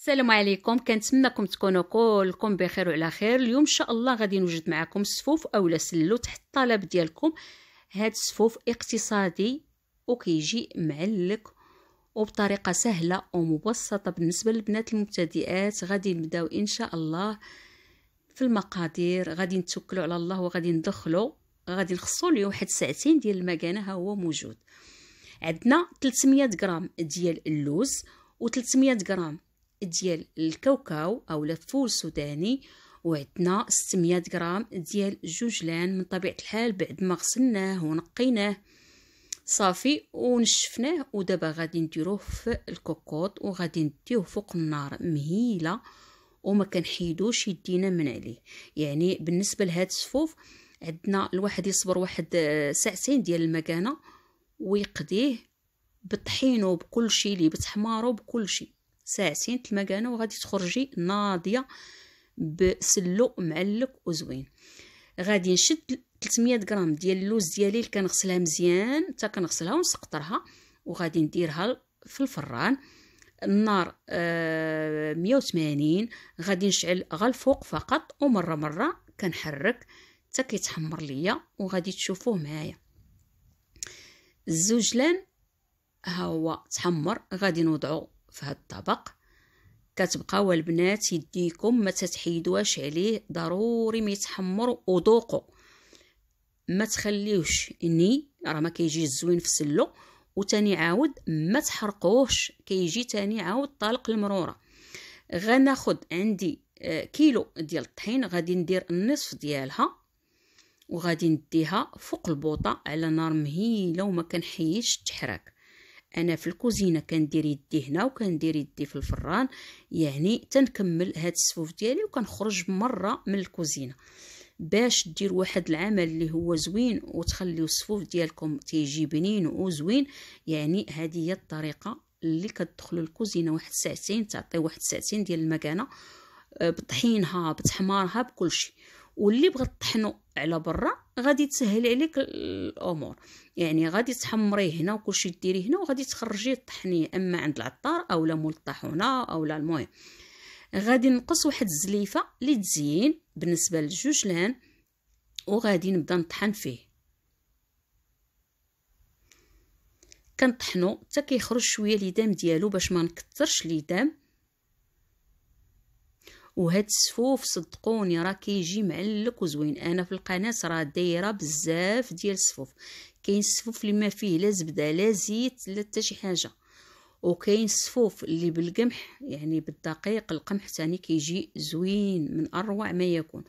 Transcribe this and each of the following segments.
السلام عليكم كنتمنىكم تكونوا كلكم بخير وعلى خير اليوم ان شاء الله غادي نوجد معكم صفوف اولا سلو تحت الطلب ديالكم هاد الصفوف اقتصادي وكيجي معلك وبطريقه سهله ومبسطه بالنسبه للبنات المبتدئات غادي نبداو ان شاء الله في المقادير غادي نتوكلوا على الله وغادي ندخلوا غادي نخصوا ليه واحد ساعتين ديال المكانه ها هو موجود عندنا 300 غرام ديال اللوز و300 غرام ديال الكاوكاو او الفول السوداني وعندنا 600 غرام ديال الجوجلان من طبيعه الحال بعد ما غسلناه ونقيناه صافي ونشفناه ودابا غادي نديروه في الكوكوط وغادي نديوه فوق النار مهيله وما كنحيدوش يدينا من عليه يعني بالنسبه لهاد الصفوف عندنا الواحد يصبر واحد آه، ساعتين ديال المكانه ويقضيه بطحينه بكل شيء اللي بتحماره بكل شيء ساعتين المكانة وغادي تخرجي ناضية بسلو معلق وزوين غادي نشد 300 غرام ديال اللوز ديالي اللي كنغسلها مزيان حتى كنغسلها ونسقطرها وغادي نديرها في الفران النار آه 180 غادي نشعل غا الفوق فقط ومره مره كنحرك حتى كيتحمر ليا وغادي تشوفوه معايا الزوجلان ها هو تحمر غادي نوضعو في هذا الطبق كتبقاو البنات يديكم ما تتحيدوهاش عليه ضروري ما يتحمر وذوقوا ما تخليوش ني راه ما كيجي زوين في سلو وتاني عاود ما تحرقوهش كيجي تاني عاود طالق المروره غناخد عندي آه، كيلو ديال الطحين غادي ندير النصف ديالها وغادي نديها فوق البوطه على نار مهيله وما كنحيدش التحراك انا في الكوزينه كندير يدي هنا وكندير يدي في الفران يعني تنكمل هاد السفوف ديالي وكنخرج مره من الكوزينه باش دير واحد العمل اللي هو زوين وتخليو الصفوف ديالكم تيجي بنين وزوين يعني هذه هي الطريقه اللي كتدخلوا الكوزينه واحد ساعتين تعطي واحد ساعتين ديال المكانه آه، بطحينها بتحمارها بكلشي واللي بغا تطحنو على برا غادي تسهل عليك الامور يعني غادي تحمريه هنا وكلشي ديريه هنا وغادي تخرجيه تطحنيه اما عند العطار اولا مول الطاحونه اولا المهم غادي نقص واحد الزليفه اللي تزين بالنسبه للجوج لهان وغادي نبدا نطحن فيه كنطحنو حتى كيخرج شويه ليدام ديالو باش ما نكثرش ليدام وهاد السفوف صدقوني راه كيجي معلك وزوين انا في القناه راه دايره بزاف ديال السفوف كاين السفوف اللي ما فيه لا زبده لا زيت لا حتى شي حاجه وكاين السفوف اللي بالقمح يعني بالدقيق القمح تاني كيجي زوين من اروع ما يكون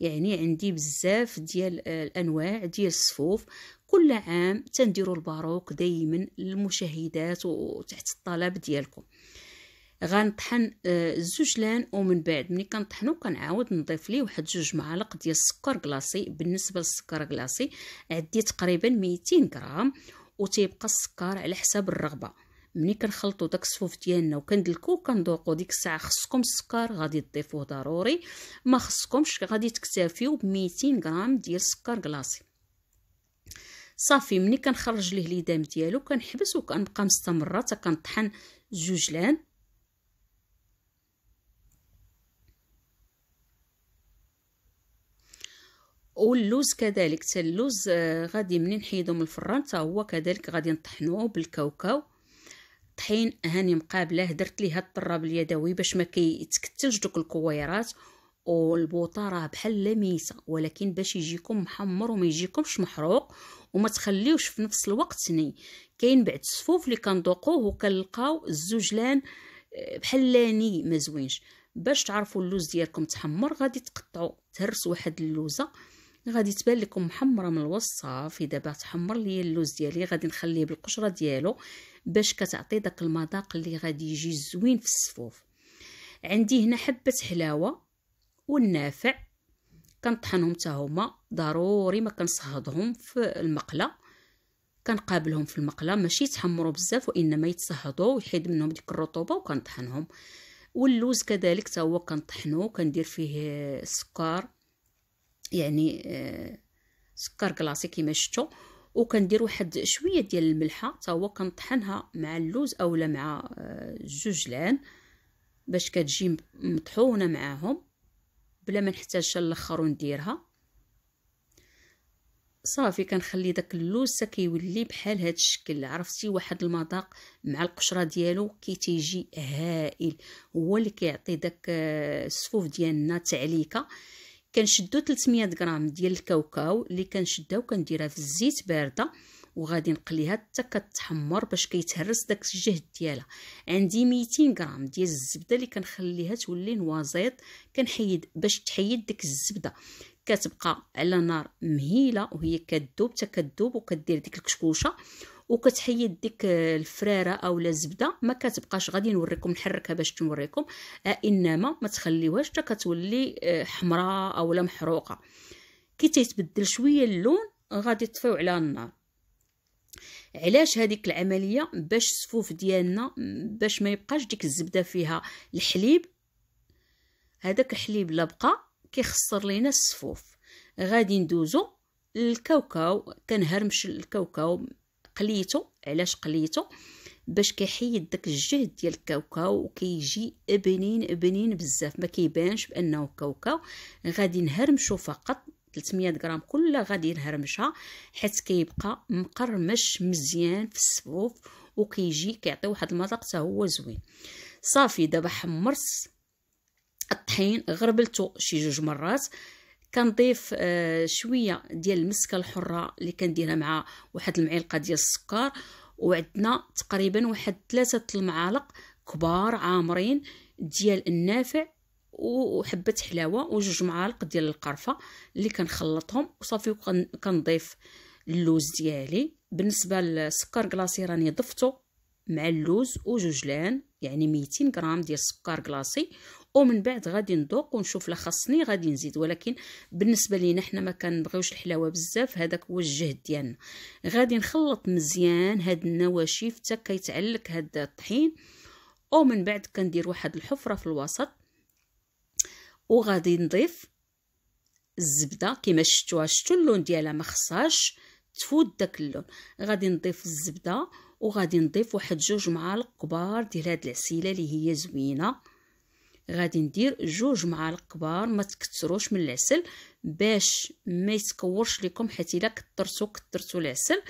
يعني عندي بزاف ديال الانواع ديال السفوف كل عام تنديروا الباروك دائما للمشاهدات وتحت الطلب ديالكم غنطحن آه، زوج لان ومن بعد ملي كنطحنو كنعاود نضيف ليه واحد جوج معالق ديال السكر كلاصي بالنسبه للسكر كلاصي عدي تقريبا 200 غرام وتيبقى السكر على حساب الرغبه ملي كنخلطو داك الصفوف ديالنا وكندلكو كندوقو ديك الساعه خصكم السكر غادي تضيفوه ضروري ما خصكمش غادي تكتافيو ب 200 غرام ديال السكر كلاصي صافي ملي كنخرج ليه اليدام ديالو كنحبس وكنبقى مستمره حتى كنطحن جوج لان واللوز كذلك حتى اللوز آه، غادي منين نحيدو من الفران حتى هو كذلك غادي نطحنوه بالكاوكاو الطحين هاني مقابله درت ليه هاد الطراب اليدوي باش ما كيتكتلش دوك الكويرات والبوطه راه بحال لميسه ولكن باش يجيكم محمر وما يجيكمش محروق وما تخليوش في نفس الوقت سني كاين بعد الصفوف اللي كندوقوه وكنلقاو الزوجلان آه، بحال لاني ما زوينش باش تعرفوا اللوز ديالكم تحمر غادي تقطعوا تهرس واحد اللوزه غادي تبان لكم محمره من الوسط صافي دابا تحمر لي اللوز ديالي غادي نخليه بالقشره ديالو باش كتعطي داك المذاق اللي غادي يجي زوين في الصفوف عندي هنا حبه حلاوه والنافع كنطحنهم حتى هما ضروري ما كنصهدهم في المقله كنقابلهم في المقله ماشي يتحمروا بزاف وانما يتصهدوا ويحيد منهم ديك الرطوبه وكنطحنهم واللوز كذلك حتى هو كنطحنو كندير فيه السكر يعني آه، سكر كلاصي كيما شفتو وكندير واحد شويه ديال الملحه حتى هو كنطحنها مع اللوز اولا مع الجوجلان آه، باش كتجي مطحونه معاهم بلا ما نحتاجش نلخر ونديرها صافي كنخلي داك اللوز كيولي بحال هاد الشكل عرفتي واحد المذاق مع القشره ديالو كي تيجي هائل هو اللي كيعطي داك آه، السفوف ديالنا تعليكه كنشدو 300 غرام ديال الكاوكاو اللي كنشدها وكنديرها في الزيت بارده وغادي نقليها حتى كتحمر باش كيتهرس داك الجهد ديالها عندي 200 غرام ديال الزبده اللي كنخليها تولي نوازيط كنحيد باش تحيد ديك الزبده كتبقى على نار مهيله وهي كدوب حتى كدوب وكدير ديك الكشكوشه وكتحيد ديك الفراره اولا الزبده ما كتبقاش غادي نوريكم نحركها باش نوريكم انما ما تخليوهاش حتى كتولي آه، حمراء اولا محروقه كي تيتبدل شويه اللون غادي تطفيو على النار علاش هذيك العمليه باش الصفوف ديالنا باش ما يبقاش ديك الزبده فيها الحليب هذاك الحليب لا بقى كيخسر لينا الصفوف غادي ندوزو للكاوكاو كنهرمش الكاوكاو قليتو علاش قليتو باش كيحيد داك الجهد ديال الكاوكاو وكيجي بنين بنين بزاف ما كيبانش بانه كاوكاو غادي نهرمشو فقط 300 غرام كلها غادي نهرمشها حيت كيبقى مقرمش مزيان في السبوف وكيجي كيعطي واحد المذاق حتى هو زوين صافي دابا حمرت الطحين غربلته شي جوج مرات كنضيف آه، شويه ديال المسكه الحره اللي كنديرها مع واحد المعلقه ديال السكر وعندنا تقريبا واحد ثلاثه المعالق كبار عامرين ديال النافع وحبه حلاوه وجوج معالق ديال القرفه اللي كنخلطهم وصافي كنضيف اللوز ديالي بالنسبه للسكر كلاصي راني ضفته مع اللوز وجوجلان يعني 200 غرام ديال السكر كلاصي ومن بعد غادي نذوق ونشوف لا خاصني غادي نزيد ولكن بالنسبه لينا حنا ما كنبغيوش الحلاوه بزاف هذاك هو الجهد ديالنا غادي نخلط مزيان هاد النواشف حتى كيتعلق هاد الطحين ومن بعد كندير واحد الحفره في الوسط وغادي نضيف الزبده كما شفتوها شفتوا اللون ديالها ما خصهاش تفوت داك اللون غادي نضيف الزبده وغادي نضيف واحد جوج معالق كبار ديال هاد العسيله اللي هي زوينه غادي ندير جوج معالق كبار ما تكثروش من العسل باش ما يتكورش لكم حيت الا كثرتو كثرتو العسل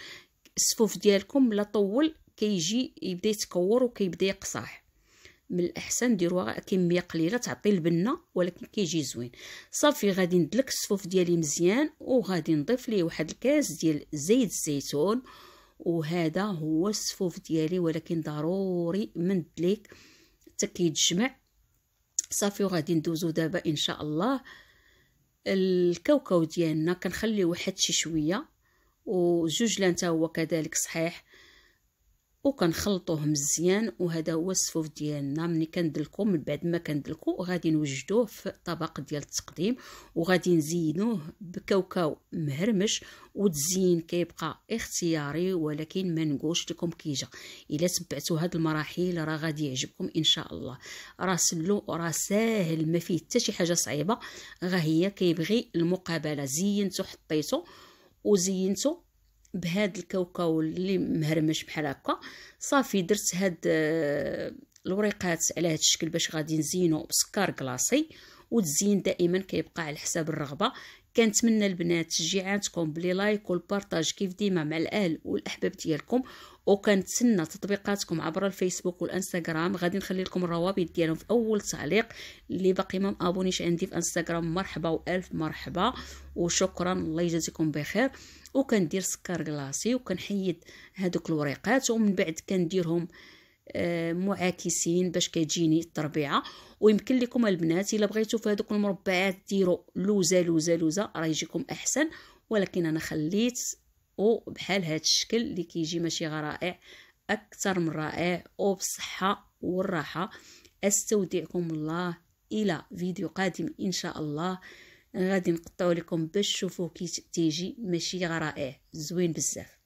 السفوف ديالكم لا طول كيجي يبدا يتكور وكيبدا يقصاح من الاحسن ديروها كميه قليله تعطي البنه ولكن كيجي زوين صافي غادي ندلك الصفوف ديالي مزيان وغادي نضيف ليه واحد الكاس ديال زيت الزيتون وهذا هو الصفوف ديالي ولكن ضروري من دليك حتى كيتجمع صافي وغادي ندوزو دابا ان شاء الله الكاوكاو ديالنا كنخليه واحد شي شويه وجوج لانتا هو كذلك صحيح وكنخلطوه مزيان وهذا هو السفوف ديالنا ملي كندلكو من بعد ما كندلكو غادي نوجدوه في طبق ديال التقديم وغادي نزينوه بكاوكاو مهرمش والتزيين كيبقى اختياري ولكن ما نقولش لكم كيجا الا تبعتوا هاد المراحل راه غادي يعجبكم ان شاء الله راه سلو راه ساهل ما فيه حتى شي حاجه صعيبه غا هي كيبغي المقابله زينتو حطيتو وزينتو بهاد الكوكاو اللي مهرمش بحال هكا صافي درت هاد آه، الوريقات على هاد الشكل باش غادي نزينو بسكر كلاصي والتزيين دائما كيبقى على حساب الرغبه كنتمنى البنات تشجيعاتكم بلي لايك والبارطاج كيف ديما مع الاهل والاحباب ديالكم وكنتسنى تطبيقاتكم عبر الفيسبوك والانستغرام غادي نخلي لكم الروابط ديالهم في اول تعليق اللي باقي ما مابونيش عندي في انستغرام مرحبا والف مرحبا وشكرا الله يجازيكم بخير وكندير سكر كلاصي وكنحيد هذوك الوريقات ومن بعد كنديرهم آه، معاكسين باش كتجيني التربيعه ويمكن لكم البنات الا بغيتو في هذوك المربعات ديروا لوزه لوزه لوزه راه يجيكم احسن ولكن انا خليت بحال هذا الشكل اللي كيجي ماشي غير رائع اكثر من رائع وبالصحه والراحه استودعكم الله الى فيديو قادم ان شاء الله غادي نقطعو لكم باش تشوفوه كي تيجي ماشي رائع زوين بزاف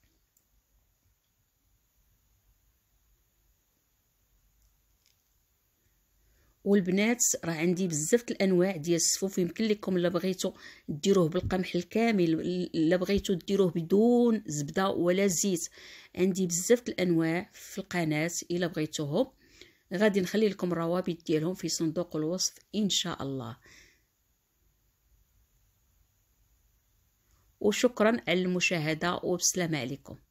والبنات راه عندي بزاف الانواع ديال السفوف يمكن لكم الا بغيتو ديروه بالقمح الكامل الا بغيتو ديروه بدون زبده ولا زيت عندي بزاف الانواع في القناه الا بغيتوهم غادي نخلي لكم الروابط ديالهم في صندوق الوصف ان شاء الله وشكرا على المشاهده وبسلام عليكم